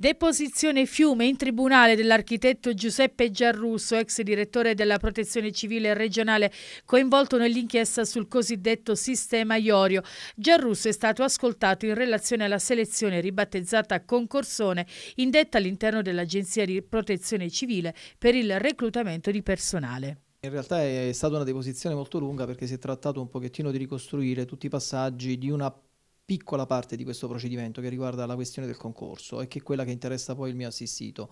Deposizione Fiume in tribunale dell'architetto Giuseppe Giarrusso, ex direttore della protezione civile regionale, coinvolto nell'inchiesta sul cosiddetto sistema Iorio. Giarrusso è stato ascoltato in relazione alla selezione ribattezzata Concorsone, indetta all'interno dell'Agenzia di protezione civile per il reclutamento di personale. In realtà è stata una deposizione molto lunga perché si è trattato un pochettino di ricostruire tutti i passaggi di una piccola parte di questo procedimento che riguarda la questione del concorso e che è quella che interessa poi il mio assistito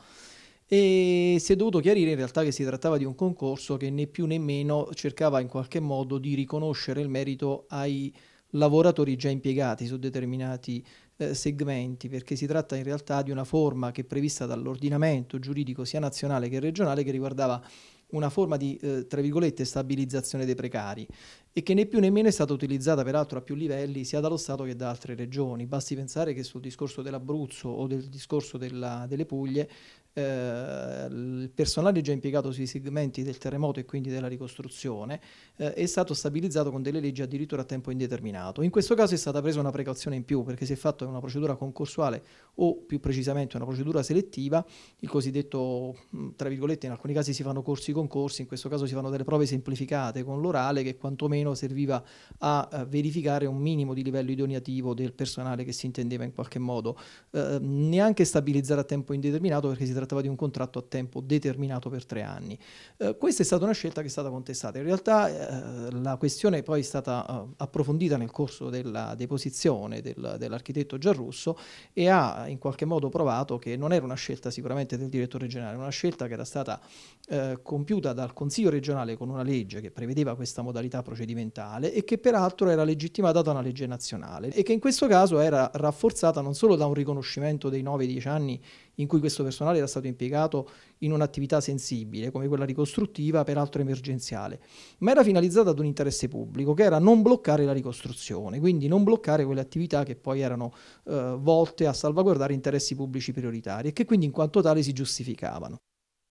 e si è dovuto chiarire in realtà che si trattava di un concorso che né più né meno cercava in qualche modo di riconoscere il merito ai lavoratori già impiegati su determinati eh, segmenti, perché si tratta in realtà di una forma che è prevista dall'ordinamento giuridico sia nazionale che regionale che riguardava una forma di, eh, tra virgolette, stabilizzazione dei precari e che né più né meno è stata utilizzata peraltro a più livelli sia dallo Stato che da altre regioni. Basti pensare che sul discorso dell'Abruzzo o del discorso della, delle Puglie eh, il personale già impiegato sui segmenti del terremoto e quindi della ricostruzione eh, è stato stabilizzato con delle leggi addirittura a tempo indeterminato. In questo caso è stata presa una precauzione in più perché si è fatta una procedura concorsuale o più precisamente una procedura selettiva, il cosiddetto, tra virgolette, in alcuni casi si fanno corsi concorsi, in questo caso si fanno delle prove semplificate con l'orale che quantomeno meno serviva a eh, verificare un minimo di livello idoniativo del personale che si intendeva in qualche modo, eh, eh, neanche stabilizzare a tempo indeterminato perché si trattava di un contratto a tempo determinato per tre anni. Eh, questa è stata una scelta che è stata contestata. In realtà eh, la questione poi è poi stata eh, approfondita nel corso della deposizione del, dell'architetto Giarrusso e ha in qualche modo provato che non era una scelta sicuramente del direttore generale, una scelta che era stata compiuta dal Consiglio regionale con una legge che prevedeva questa modalità procedurale procedimentale e che peraltro era legittimata da una legge nazionale e che in questo caso era rafforzata non solo da un riconoscimento dei 9-10 anni in cui questo personale era stato impiegato in un'attività sensibile, come quella ricostruttiva, peraltro emergenziale, ma era finalizzata ad un interesse pubblico, che era non bloccare la ricostruzione, quindi non bloccare quelle attività che poi erano eh, volte a salvaguardare interessi pubblici prioritari e che quindi in quanto tale si giustificavano.